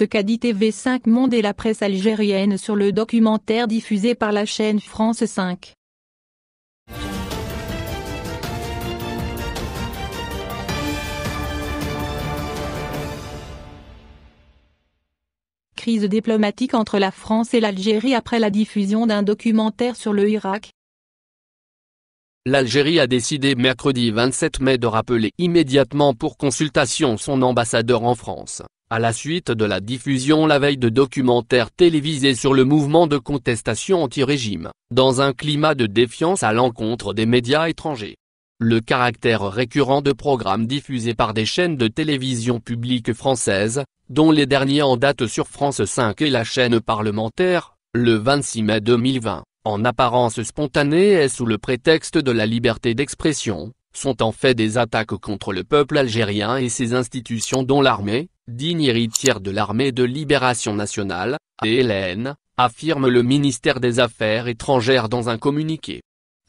ce qu'a dit TV5 Monde et la presse algérienne sur le documentaire diffusé par la chaîne France 5. Crise diplomatique entre la France et l'Algérie après la diffusion d'un documentaire sur le Irak, L'Algérie a décidé mercredi 27 mai de rappeler immédiatement pour consultation son ambassadeur en France, à la suite de la diffusion la veille de documentaires télévisés sur le mouvement de contestation anti-régime, dans un climat de défiance à l'encontre des médias étrangers. Le caractère récurrent de programmes diffusés par des chaînes de télévision publique françaises, dont les derniers en date sur France 5 et la chaîne parlementaire, le 26 mai 2020, en apparence spontanée et sous le prétexte de la liberté d'expression, sont en fait des attaques contre le peuple algérien et ses institutions dont l'armée, digne héritière de l'armée de libération nationale, Hélène, affirme le ministère des Affaires étrangères dans un communiqué.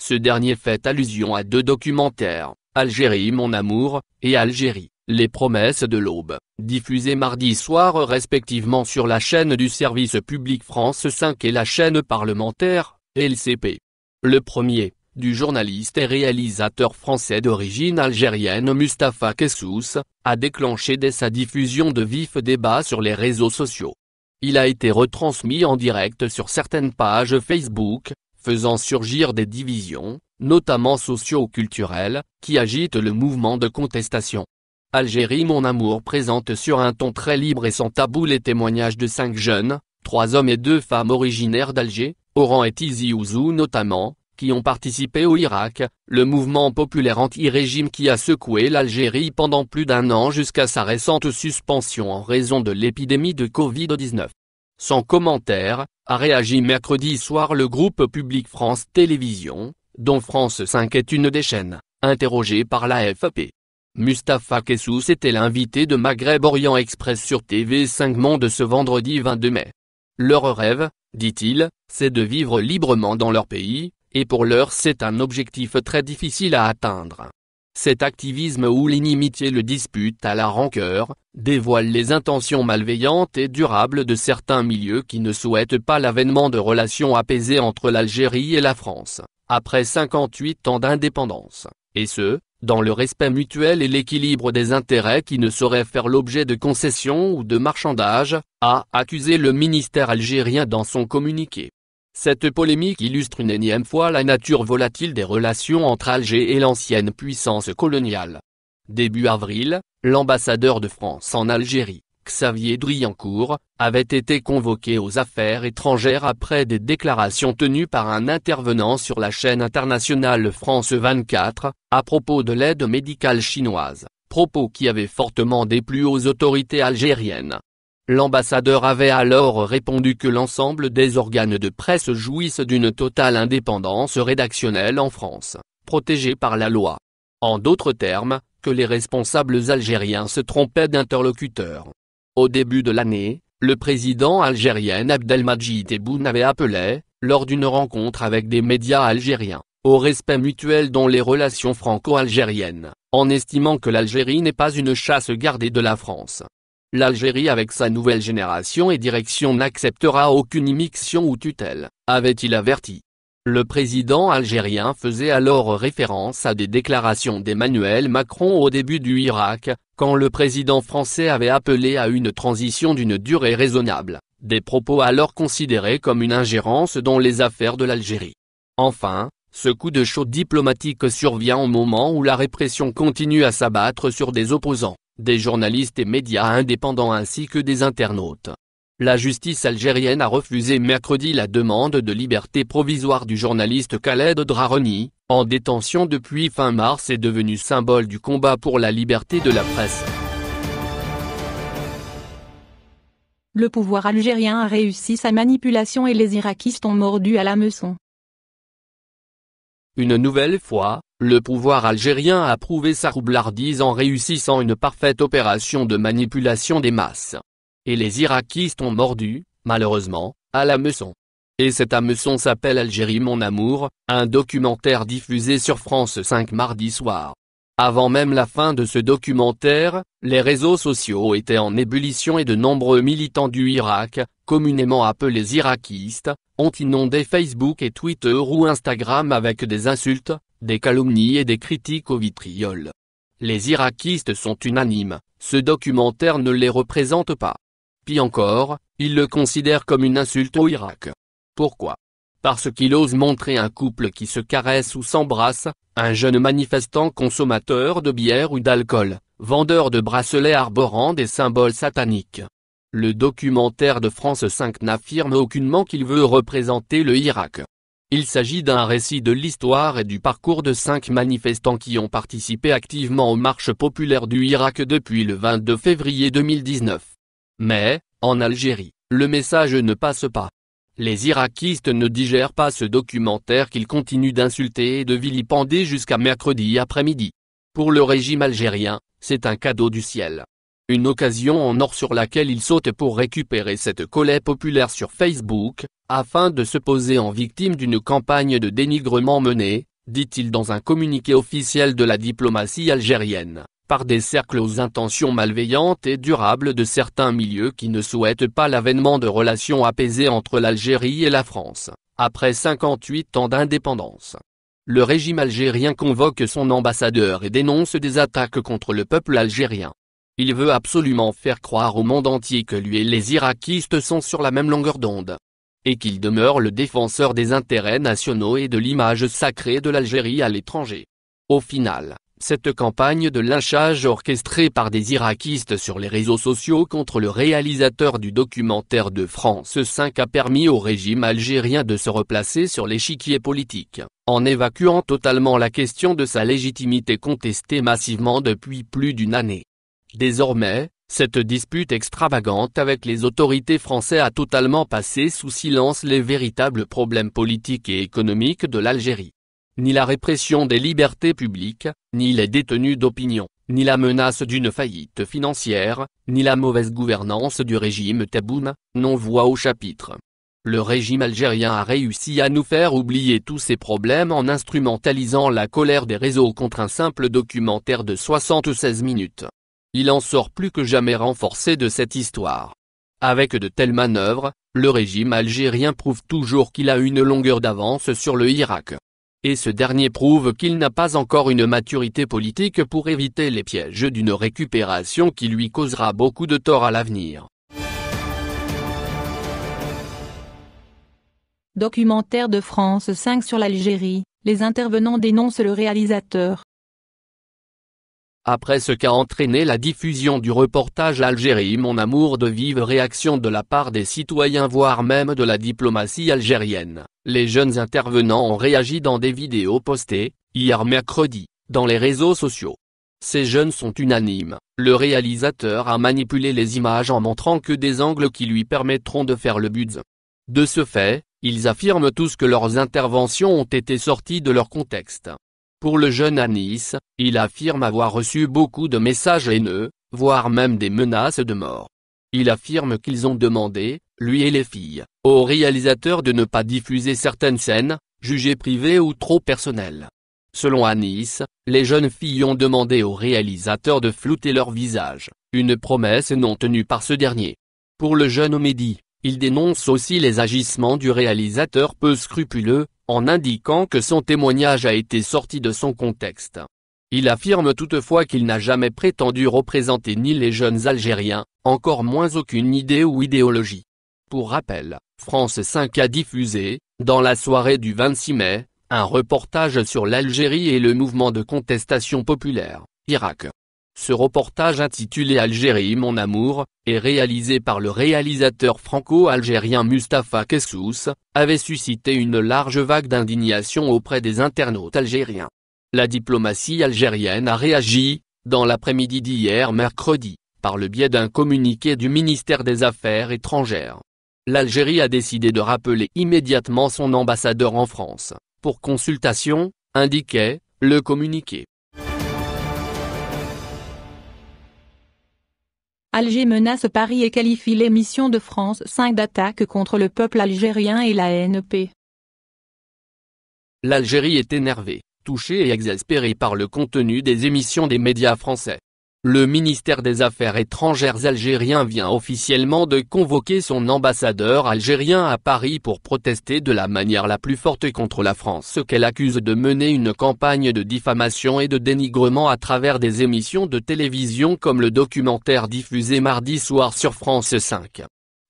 Ce dernier fait allusion à deux documentaires, Algérie mon amour, et Algérie, les promesses de l'aube, diffusés mardi soir respectivement sur la chaîne du service public France 5 et la chaîne parlementaire, LCP. Le premier, du journaliste et réalisateur français d'origine algérienne Mustapha Kessous, a déclenché dès sa diffusion de vifs débats sur les réseaux sociaux. Il a été retransmis en direct sur certaines pages Facebook, faisant surgir des divisions, notamment socio-culturelles, qui agitent le mouvement de contestation. Algérie Mon Amour présente sur un ton très libre et sans tabou les témoignages de cinq jeunes, trois hommes et deux femmes originaires d'Alger, Oran et Tizi Ouzou notamment, qui ont participé au Irak, le mouvement populaire anti-régime qui a secoué l'Algérie pendant plus d'un an jusqu'à sa récente suspension en raison de l'épidémie de Covid-19. Sans commentaire, a réagi mercredi soir le groupe public France Télévisions, dont France 5 est une des chaînes, interrogé par la FAP. Mustapha Kessous était l'invité de Maghreb Orient Express sur TV5 Monde ce vendredi 22 mai. Leur rêve, dit-il, c'est de vivre librement dans leur pays, et pour l'heure c'est un objectif très difficile à atteindre. Cet activisme où l'inimitié le dispute à la rancœur, dévoile les intentions malveillantes et durables de certains milieux qui ne souhaitent pas l'avènement de relations apaisées entre l'Algérie et la France, après 58 ans d'indépendance, et ce, dans le respect mutuel et l'équilibre des intérêts qui ne sauraient faire l'objet de concessions ou de marchandages, a accusé le ministère algérien dans son communiqué. Cette polémique illustre une énième fois la nature volatile des relations entre Alger et l'ancienne puissance coloniale. Début avril, l'ambassadeur de France en Algérie, Xavier Driancourt, avait été convoqué aux affaires étrangères après des déclarations tenues par un intervenant sur la chaîne internationale France 24, à propos de l'aide médicale chinoise, propos qui avaient fortement déplu aux autorités algériennes. L'ambassadeur avait alors répondu que l'ensemble des organes de presse jouissent d'une totale indépendance rédactionnelle en France, protégée par la loi. En d'autres termes, que les responsables algériens se trompaient d'interlocuteurs. Au début de l'année, le président algérien Abdelmajid Tebboune avait appelé, lors d'une rencontre avec des médias algériens, au respect mutuel dans les relations franco-algériennes, en estimant que l'Algérie n'est pas une chasse gardée de la France, l'Algérie avec sa nouvelle génération et direction n'acceptera aucune immixtion ou tutelle, avait-il averti. Le président algérien faisait alors référence à des déclarations d'Emmanuel Macron au début du Irak, quand le président français avait appelé à une transition d'une durée raisonnable, des propos alors considérés comme une ingérence dans les affaires de l'Algérie. Enfin, ce coup de chaud diplomatique survient au moment où la répression continue à s'abattre sur des opposants des journalistes et médias indépendants ainsi que des internautes. La justice algérienne a refusé mercredi la demande de liberté provisoire du journaliste Khaled Draroni, en détention depuis fin mars et devenu symbole du combat pour la liberté de la presse. Le pouvoir algérien a réussi sa manipulation et les Irakistes ont mordu à la meçon. Une nouvelle fois, le pouvoir algérien a prouvé sa roublardise en réussissant une parfaite opération de manipulation des masses. Et les irakistes ont mordu, malheureusement, à la meçon. Et cette hameçon s'appelle Algérie mon amour, un documentaire diffusé sur France 5 mardi soir. Avant même la fin de ce documentaire, les réseaux sociaux étaient en ébullition et de nombreux militants du Irak, communément appelés irakistes, ont inondé Facebook et Twitter ou Instagram avec des insultes, des calomnies et des critiques au vitriol. Les irakistes sont unanimes, ce documentaire ne les représente pas. Pis encore, ils le considèrent comme une insulte au Irak. Pourquoi Parce qu'il ose montrer un couple qui se caresse ou s'embrasse, un jeune manifestant consommateur de bière ou d'alcool, vendeur de bracelets arborant des symboles sataniques. Le documentaire de France 5 n'affirme aucunement qu'il veut représenter le Irak. Il s'agit d'un récit de l'histoire et du parcours de cinq manifestants qui ont participé activement aux marches populaires du Irak depuis le 22 février 2019. Mais, en Algérie, le message ne passe pas. Les irakistes ne digèrent pas ce documentaire qu'ils continuent d'insulter et de vilipender jusqu'à mercredi après-midi. Pour le régime algérien, c'est un cadeau du ciel. Une occasion en or sur laquelle il saute pour récupérer cette colère populaire sur Facebook, afin de se poser en victime d'une campagne de dénigrement menée, dit-il dans un communiqué officiel de la diplomatie algérienne, par des cercles aux intentions malveillantes et durables de certains milieux qui ne souhaitent pas l'avènement de relations apaisées entre l'Algérie et la France, après 58 ans d'indépendance. Le régime algérien convoque son ambassadeur et dénonce des attaques contre le peuple algérien. Il veut absolument faire croire au monde entier que lui et les irakistes sont sur la même longueur d'onde. Et qu'il demeure le défenseur des intérêts nationaux et de l'image sacrée de l'Algérie à l'étranger. Au final, cette campagne de lynchage orchestrée par des irakistes sur les réseaux sociaux contre le réalisateur du documentaire de France 5 a permis au régime algérien de se replacer sur l'échiquier politique, en évacuant totalement la question de sa légitimité contestée massivement depuis plus d'une année. Désormais, cette dispute extravagante avec les autorités françaises a totalement passé sous silence les véritables problèmes politiques et économiques de l'Algérie. Ni la répression des libertés publiques, ni les détenus d'opinion, ni la menace d'une faillite financière, ni la mauvaise gouvernance du régime Taboum, n'ont voix au chapitre. Le régime algérien a réussi à nous faire oublier tous ces problèmes en instrumentalisant la colère des réseaux contre un simple documentaire de 76 minutes. Il en sort plus que jamais renforcé de cette histoire. Avec de telles manœuvres, le régime algérien prouve toujours qu'il a une longueur d'avance sur le Irak. Et ce dernier prouve qu'il n'a pas encore une maturité politique pour éviter les pièges d'une récupération qui lui causera beaucoup de tort à l'avenir. Documentaire de France 5 sur l'Algérie, les intervenants dénoncent le réalisateur. Après ce qu'a entraîné la diffusion du reportage Algérie Mon Amour de vives réactions de la part des citoyens voire même de la diplomatie algérienne, les jeunes intervenants ont réagi dans des vidéos postées, hier mercredi, dans les réseaux sociaux. Ces jeunes sont unanimes, le réalisateur a manipulé les images en montrant que des angles qui lui permettront de faire le buzz. De ce fait, ils affirment tous que leurs interventions ont été sorties de leur contexte. Pour le jeune Anis, il affirme avoir reçu beaucoup de messages haineux, voire même des menaces de mort. Il affirme qu'ils ont demandé, lui et les filles, au réalisateur de ne pas diffuser certaines scènes, jugées privées ou trop personnelles. Selon Anis, les jeunes filles ont demandé au réalisateur de flouter leur visage, une promesse non tenue par ce dernier. Pour le jeune Omedi, il dénonce aussi les agissements du réalisateur peu scrupuleux, en indiquant que son témoignage a été sorti de son contexte. Il affirme toutefois qu'il n'a jamais prétendu représenter ni les jeunes Algériens, encore moins aucune idée ou idéologie. Pour rappel, France 5 a diffusé, dans la soirée du 26 mai, un reportage sur l'Algérie et le mouvement de contestation populaire, Irak. Ce reportage intitulé Algérie mon amour, et réalisé par le réalisateur franco-algérien Mustapha Kessous, avait suscité une large vague d'indignation auprès des internautes algériens. La diplomatie algérienne a réagi, dans l'après-midi d'hier mercredi, par le biais d'un communiqué du ministère des Affaires étrangères. L'Algérie a décidé de rappeler immédiatement son ambassadeur en France, pour consultation, indiquait, le communiqué. Alger menace Paris et qualifie l'émission de France 5 d'attaque contre le peuple algérien et la ANP. L'Algérie est énervée, touchée et exaspérée par le contenu des émissions des médias français. Le ministère des Affaires étrangères algérien vient officiellement de convoquer son ambassadeur algérien à Paris pour protester de la manière la plus forte contre la France qu'elle accuse de mener une campagne de diffamation et de dénigrement à travers des émissions de télévision comme le documentaire diffusé mardi soir sur France 5.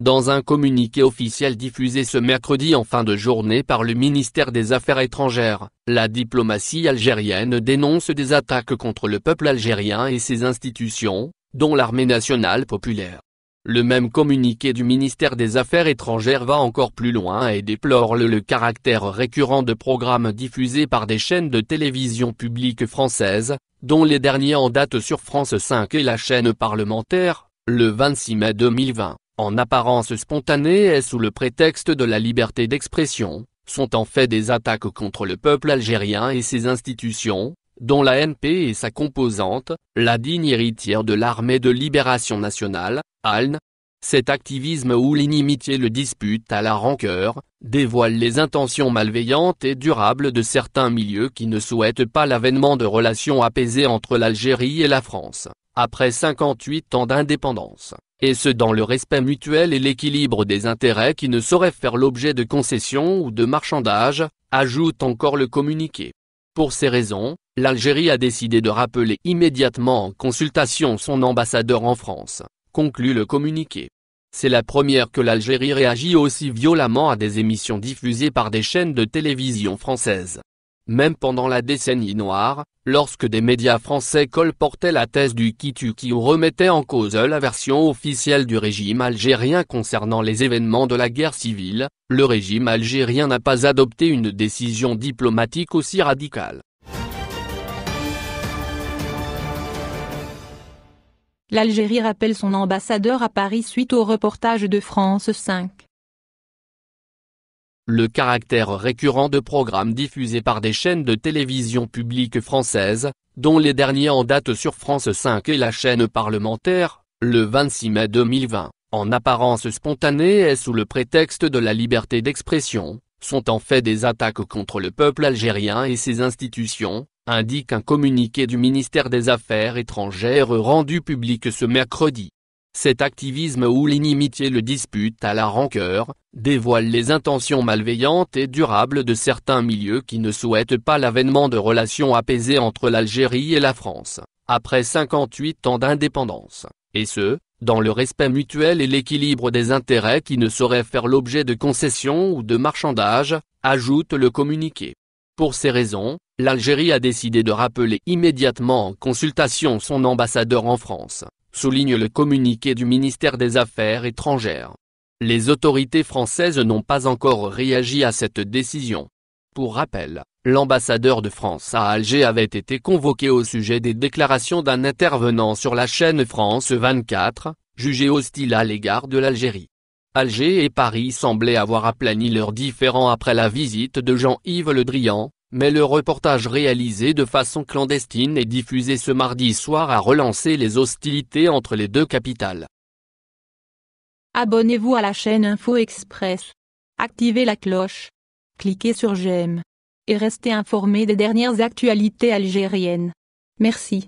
Dans un communiqué officiel diffusé ce mercredi en fin de journée par le ministère des Affaires étrangères, la diplomatie algérienne dénonce des attaques contre le peuple algérien et ses institutions, dont l'armée nationale populaire. Le même communiqué du ministère des Affaires étrangères va encore plus loin et déplore le, caractère récurrent de programmes diffusés par des chaînes de télévision publique françaises, dont les derniers en date sur France 5 et la chaîne parlementaire, le 26 mai 2020 en apparence spontanées et sous le prétexte de la liberté d'expression, sont en fait des attaques contre le peuple algérien et ses institutions, dont la NP et sa composante, la digne héritière de l'armée de libération nationale, ALN, cet activisme où l'inimitié le dispute à la rancœur, dévoile les intentions malveillantes et durables de certains milieux qui ne souhaitent pas l'avènement de relations apaisées entre l'Algérie et la France, après 58 ans d'indépendance et ce dans le respect mutuel et l'équilibre des intérêts qui ne sauraient faire l'objet de concessions ou de marchandages, ajoute encore le communiqué. Pour ces raisons, l'Algérie a décidé de rappeler immédiatement en consultation son ambassadeur en France, conclut le communiqué. C'est la première que l'Algérie réagit aussi violemment à des émissions diffusées par des chaînes de télévision françaises. Même pendant la décennie noire, lorsque des médias français colportaient la thèse du Kituki ou remettaient en cause la version officielle du régime algérien concernant les événements de la guerre civile, le régime algérien n'a pas adopté une décision diplomatique aussi radicale. L'Algérie rappelle son ambassadeur à Paris suite au reportage de France 5. Le caractère récurrent de programmes diffusés par des chaînes de télévision publique françaises, dont les derniers en date sur France 5 et la chaîne parlementaire, le 26 mai 2020, en apparence spontanée et sous le prétexte de la liberté d'expression, sont en fait des attaques contre le peuple algérien et ses institutions, indique un communiqué du ministère des Affaires étrangères rendu public ce mercredi. Cet activisme ou l'inimitié le dispute à la rancœur, dévoile les intentions malveillantes et durables de certains milieux qui ne souhaitent pas l'avènement de relations apaisées entre l'Algérie et la France, après 58 ans d'indépendance, et ce, dans le respect mutuel et l'équilibre des intérêts qui ne sauraient faire l'objet de concessions ou de marchandages, ajoute le communiqué. Pour ces raisons, l'Algérie a décidé de rappeler immédiatement en consultation son ambassadeur en France, souligne le communiqué du ministère des Affaires étrangères. Les autorités françaises n'ont pas encore réagi à cette décision. Pour rappel, l'ambassadeur de France à Alger avait été convoqué au sujet des déclarations d'un intervenant sur la chaîne France 24, jugé hostile à l'égard de l'Algérie. Alger et Paris semblaient avoir aplani leurs différends après la visite de Jean-Yves Le Drian, mais le reportage réalisé de façon clandestine et diffusé ce mardi soir a relancé les hostilités entre les deux capitales. Abonnez-vous à la chaîne Info Express. Activez la cloche. Cliquez sur j'aime. Et restez informé des dernières actualités algériennes. Merci.